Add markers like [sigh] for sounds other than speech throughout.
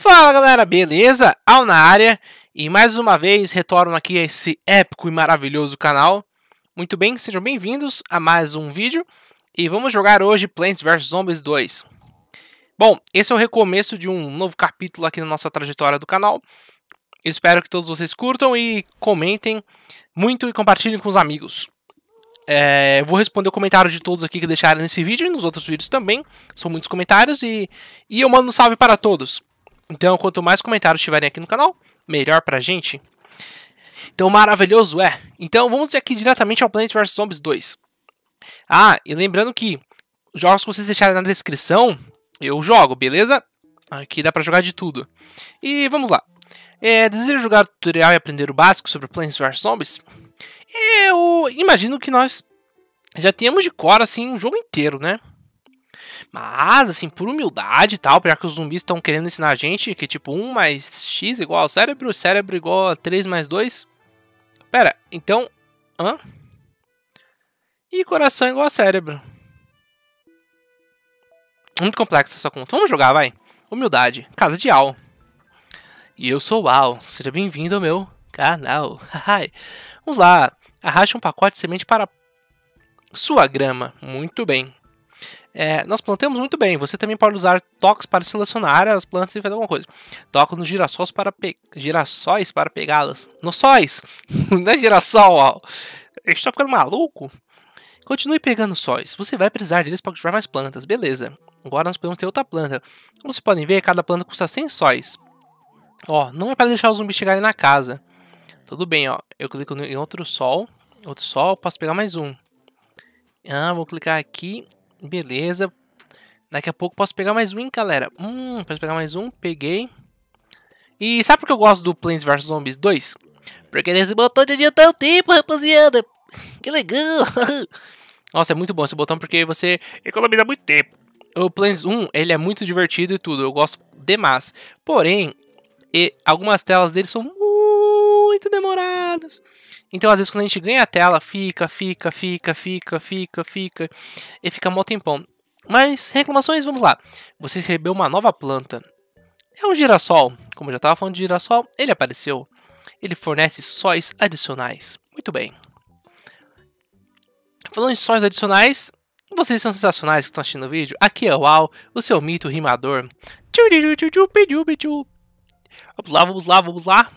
Fala galera, beleza? Al na área e mais uma vez retorno aqui a esse épico e maravilhoso canal. Muito bem, sejam bem-vindos a mais um vídeo e vamos jogar hoje Plants vs Zombies 2. Bom, esse é o recomeço de um novo capítulo aqui na nossa trajetória do canal. Espero que todos vocês curtam e comentem muito e compartilhem com os amigos. É, vou responder o comentário de todos aqui que deixaram nesse vídeo e nos outros vídeos também. São muitos comentários e, e eu mando um salve para todos. Então, quanto mais comentários tiverem aqui no canal, melhor pra gente. Então, maravilhoso é. Então, vamos aqui diretamente ao Planet vs Zombies 2. Ah, e lembrando que os jogos que vocês deixarem na descrição, eu jogo, beleza? Aqui dá pra jogar de tudo. E vamos lá. É, deseja jogar o tutorial e aprender o básico sobre Planet vs Zombies? Eu imagino que nós já tínhamos de cor assim um jogo inteiro, né? Mas, assim, por humildade e tal, pior que os zumbis estão querendo ensinar a gente que, tipo, 1 mais x igual ao cérebro, cérebro igual a 3 mais 2. Pera, então. Hã? E coração igual a cérebro. Muito complexa essa conta. Vamos jogar, vai. Humildade. Casa de Al. E eu sou o Al. Seja bem-vindo ao meu canal. [laughs] Vamos lá. Arraste um pacote de semente para sua grama. Muito bem. É, nós plantamos muito bem. Você também pode usar toques para selecionar as plantas e fazer alguma coisa. Toco nos girassóis para, pe... girassóis para pegá-las. Nos sóis! [laughs] Não é girassol, ó. estou tá ficando maluco. Continue pegando sóis. Você vai precisar deles para cultivar mais plantas. Beleza. Agora nós podemos ter outra planta. Como vocês podem ver, cada planta custa 100 sóis. Ó, não é para deixar os zumbis chegarem na casa. Tudo bem, ó. Eu clico em outro sol. Outro sol, posso pegar mais um. Ah, vou clicar aqui Beleza. Daqui a pouco posso pegar mais um, hein, galera. Hum, posso pegar mais um. Peguei. E sabe por que eu gosto do Plants vs Zombies 2? Porque nesse botão de adiantar o tempo, rapaziada. Que legal. [laughs] Nossa, é muito bom esse botão porque você economiza muito tempo. O Plants 1, ele é muito divertido e tudo. Eu gosto demais. Porém, algumas telas dele são muito demoradas. Então, às vezes, quando a gente ganha a tela, fica, fica, fica, fica, fica, fica, e fica mó tempão. Mas, reclamações, vamos lá. Você recebeu uma nova planta. É um girassol. Como eu já estava falando de girassol, ele apareceu. Ele fornece sóis adicionais. Muito bem. Falando em sóis adicionais, vocês são sensacionais que estão assistindo o vídeo. Aqui é o Al, o seu mito rimador. Vamos lá, vamos lá, vamos lá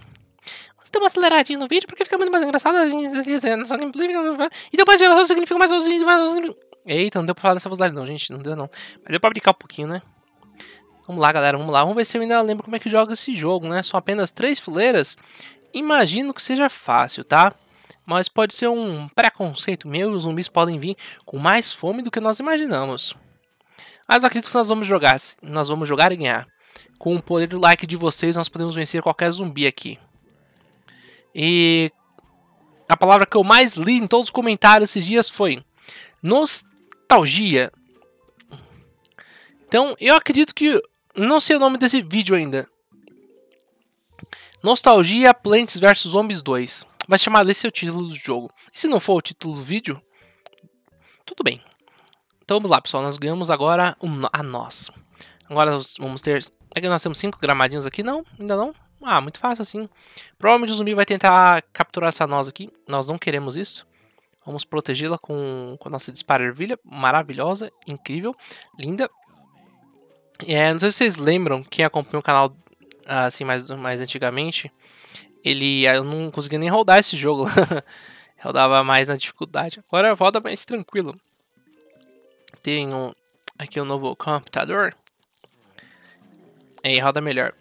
dá uma aceleradinha no vídeo porque fica muito mais engraçado. Né? E então mais geração significa mais ouzinho, mais ouzinho. Eita, não deu pra falar nessa velocidade não, gente. Não deu não. Mas deu pra brincar um pouquinho, né? Vamos lá, galera, vamos lá. Vamos ver se eu ainda lembro como é que joga esse jogo, né? São apenas três fileiras. Imagino que seja fácil, tá? Mas pode ser um preconceito meu os zumbis podem vir com mais fome do que nós imaginamos. Mas eu acredito que nós vamos jogar. Nós vamos jogar e ganhar. Com o poder do like de vocês, nós podemos vencer qualquer zumbi aqui. E a palavra que eu mais li em todos os comentários esses dias foi nostalgia. Então, eu acredito que não sei o nome desse vídeo ainda. Nostalgia Plants vs Zombies 2. Vai chamar desse é o título do jogo. E se não for o título do vídeo, tudo bem. Então vamos lá, pessoal. Nós ganhamos agora um, a nós. Agora vamos ter. É que nós temos cinco gramadinhos aqui? Não, ainda não. Ah, muito fácil assim. Provavelmente o zumbi vai tentar capturar essa noz aqui. Nós não queremos isso. Vamos protegê-la com, com a nossa dispara ervilha. Maravilhosa, incrível, linda. É, não sei se vocês lembram, quem acompanha o canal ah, assim mais, mais antigamente, ele ah, eu não conseguia nem rodar esse jogo. [laughs] rodava mais na dificuldade. Agora roda mais tranquilo. Tenho aqui o um novo computador. E roda melhor.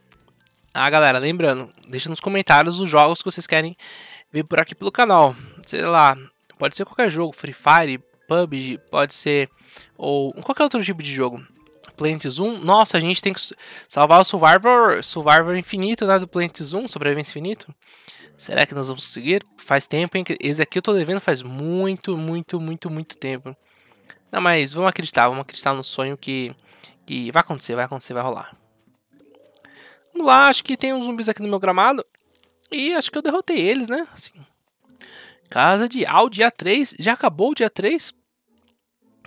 Ah, galera, lembrando, deixa nos comentários os jogos que vocês querem ver por aqui pelo canal. Sei lá, pode ser qualquer jogo, Free Fire, PUBG, pode ser... Ou qualquer outro tipo de jogo. Plants 1, nossa, a gente tem que salvar o Survivor, Survivor Infinito, né, do Plants 1, Sobrevivência Infinito. Será que nós vamos conseguir? Faz tempo, hein? Esse aqui eu tô devendo faz muito, muito, muito, muito tempo. Não, mas vamos acreditar, vamos acreditar no sonho que, que vai acontecer, vai acontecer, vai rolar. Vamos lá, acho que tem uns zumbis aqui no meu gramado. E acho que eu derrotei eles, né? Assim. Casa de Al, ah, dia 3. Já acabou o dia 3?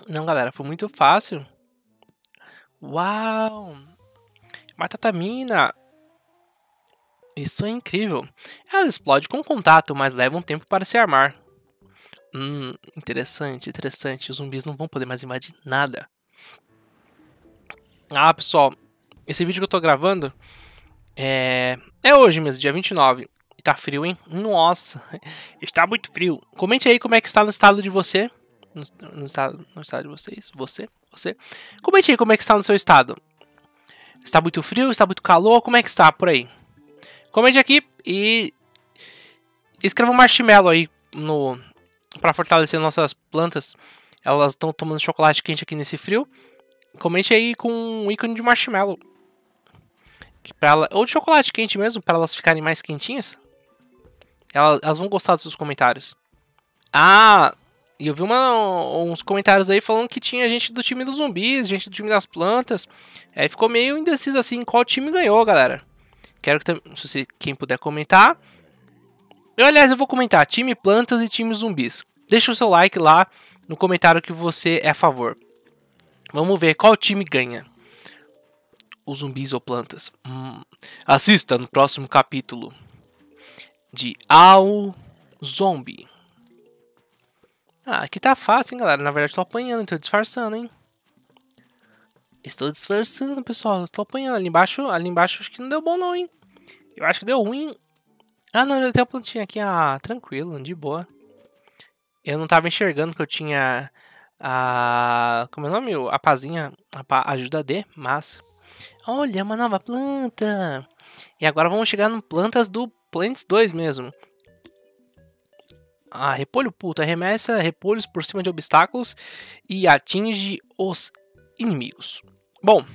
Não, galera, foi muito fácil. Uau! Matatamina! Isso é incrível. Ela explode com contato, mas leva um tempo para se armar. Hum, interessante, interessante. Os zumbis não vão poder mais invadir nada. Ah, pessoal, esse vídeo que eu tô gravando é, é hoje mesmo, dia 29. Tá frio, hein? Nossa, está muito frio. Comente aí como é que está no estado de você. No, no, estado, no estado de vocês? Você? Você? Comente aí como é que está no seu estado. Está muito frio? Está muito calor? Como é que está por aí? Comente aqui e escreva um marshmallow aí no para fortalecer nossas plantas. Elas estão tomando chocolate quente aqui nesse frio. Comente aí com um ícone de marshmallow ela, ou de chocolate quente mesmo, para elas ficarem mais quentinhas, elas, elas, vão gostar dos seus comentários. Ah, e eu vi uma, uns comentários aí falando que tinha gente do time dos zumbis, gente do time das plantas. Aí ficou meio indeciso assim qual time ganhou, galera. Quero que se você, quem puder comentar. Eu, aliás, eu vou comentar time plantas e time zumbis. Deixa o seu like lá no comentário que você é a favor. Vamos ver qual time ganha zumbis ou plantas. Hum. Assista no próximo capítulo de Ao Zombie. Ah, aqui tá fácil, hein, galera. Na verdade, tô apanhando, tô disfarçando, hein. Estou disfarçando, pessoal. Estou apanhando. Ali embaixo, ali embaixo acho que não deu bom, não, hein. Eu acho que deu ruim. Ah, não, tem uma plantinha aqui. Ah, tranquilo, de boa. Eu não tava enxergando que eu tinha a... Como é o nome? A pazinha, a pa... ajuda D, mas... Olha, é uma nova planta! E agora vamos chegar no plantas do Plants 2 mesmo. Ah, repolho puto, arremessa repolhos por cima de obstáculos e atinge os inimigos. Bom,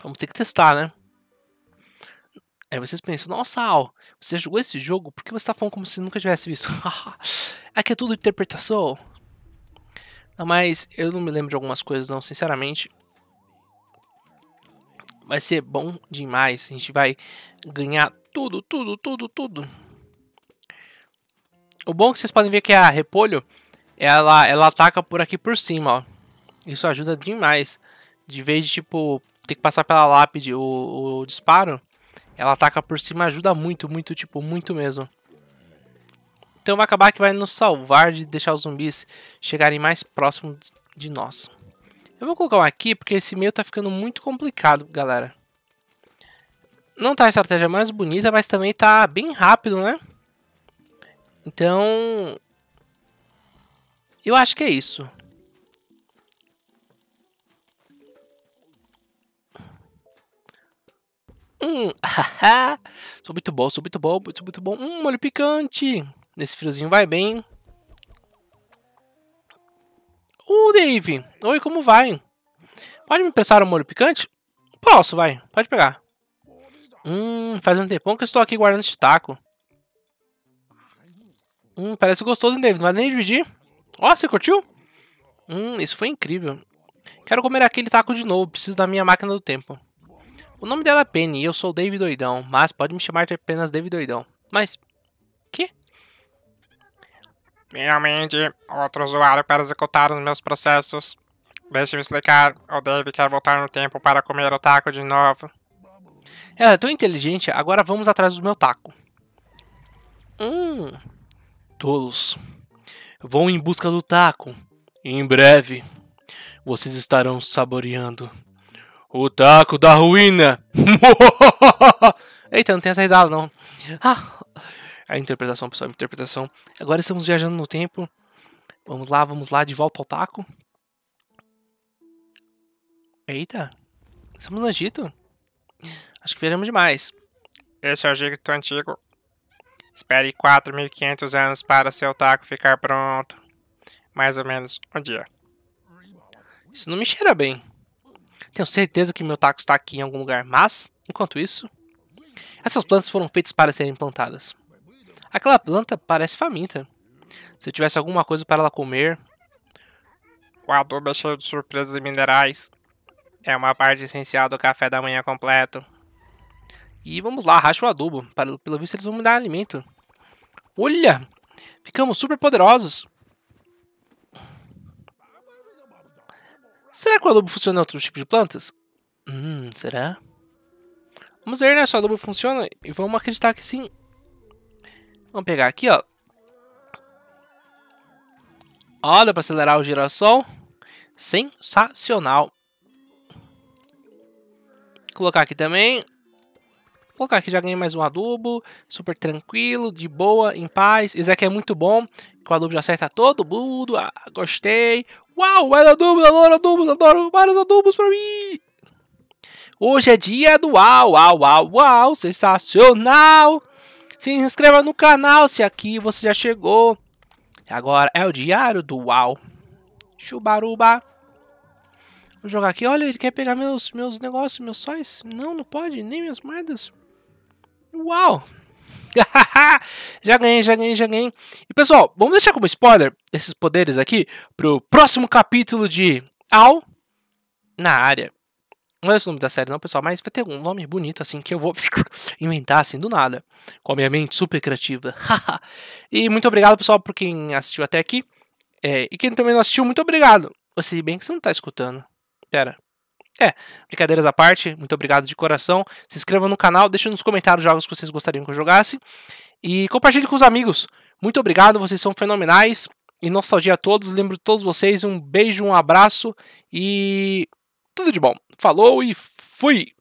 vamos ter que testar, né? Aí vocês pensam, nossa Al, você jogou esse jogo? Por que você tá falando como se nunca tivesse visto? [laughs] Aqui é tudo interpretação. Não, mas eu não me lembro de algumas coisas não, sinceramente. Vai ser bom demais. A gente vai ganhar tudo, tudo, tudo, tudo. O bom é que vocês podem ver que é a repolho, ela, ela ataca por aqui por cima, ó. Isso ajuda demais. De vez de, tipo, ter que passar pela lápide o, o disparo, ela ataca por cima, ajuda muito, muito, tipo, muito mesmo. Então vai acabar que vai nos salvar de deixar os zumbis chegarem mais próximos de nós. Eu vou colocar um aqui, porque esse meio tá ficando muito complicado, galera. Não tá a estratégia mais bonita, mas também tá bem rápido, né? Então... Eu acho que é isso. Hum, haha. [laughs] sou muito bom, sou muito bom, sou muito bom. Hum, molho picante. Nesse friozinho vai bem. Dave. Oi, como vai? Pode me emprestar um molho picante? Posso, vai. Pode pegar. Hum, faz um tempão que eu estou aqui guardando este taco. Hum, parece gostoso, hein, David? Não vai nem dividir. Ó, oh, você curtiu? Hum, isso foi incrível. Quero comer aquele taco de novo. Preciso da minha máquina do tempo. O nome dela é Penny e eu sou David Doidão. Mas pode me chamar de apenas David Doidão. Mas Finalmente, outro usuário para executar os meus processos. Deixe-me explicar, o Dave quer voltar no tempo para comer o taco de novo. Ela é tão inteligente, agora vamos atrás do meu taco. Hum, tolos. Vão em busca do taco. Em breve, vocês estarão saboreando o taco da ruína. [laughs] Eita, não tem essa risada não. Ah, a interpretação, pessoal, a interpretação. Agora estamos viajando no tempo. Vamos lá, vamos lá, de volta ao taco. Eita, estamos no Egito? Acho que viajamos demais. Esse é o Egito antigo. Espere 4.500 anos para seu taco ficar pronto. Mais ou menos um dia. Isso não me cheira bem. Tenho certeza que meu taco está aqui em algum lugar, mas, enquanto isso, essas plantas foram feitas para serem plantadas. Aquela planta parece faminta. Se eu tivesse alguma coisa para ela comer. O adubo é cheio de surpresas e minerais. É uma parte essencial do café da manhã completo. E vamos lá, racha o adubo. Pelo visto eles vão me dar alimento. Olha! Ficamos super poderosos. Será que o adubo funciona em outros tipos de plantas? Hum, será? Vamos ver né, se o adubo funciona e vamos acreditar que sim. Vamos pegar aqui, ó. Ó, dá pra acelerar o girassol. Sensacional. Vou colocar aqui também. Vou colocar aqui, já ganhei mais um adubo. Super tranquilo, de boa, em paz. Esse aqui é muito bom, o adubo já acerta todo mundo. Ah, gostei. Uau, mais adubos, adoro adubos, adoro vários adubos pra mim. Hoje é dia do uau, uau, uau, uau, sensacional. Se inscreva no canal se aqui você já chegou. Agora é o diário do UAU. Chubaruba. Vou jogar aqui. Olha, ele quer pegar meus, meus negócios, meus sóis. Não, não pode. Nem minhas moedas. Uau. [laughs] já ganhei, já ganhei, já ganhei. E pessoal, vamos deixar como spoiler esses poderes aqui pro próximo capítulo de Al na área. Não é esse o nome da série, não, pessoal, mas vai ter um nome bonito assim que eu vou [laughs] inventar assim do nada. Com a minha mente super criativa. [laughs] e muito obrigado, pessoal, por quem assistiu até aqui. É, e quem também não assistiu, muito obrigado. você bem que você não tá escutando. Pera. É, brincadeiras à parte, muito obrigado de coração. Se inscreva no canal, deixe nos comentários jogos que vocês gostariam que eu jogasse. E compartilhe com os amigos. Muito obrigado, vocês são fenomenais. E nostalgia a todos. Lembro todos vocês. Um beijo, um abraço e tudo de bom. Falou e fui!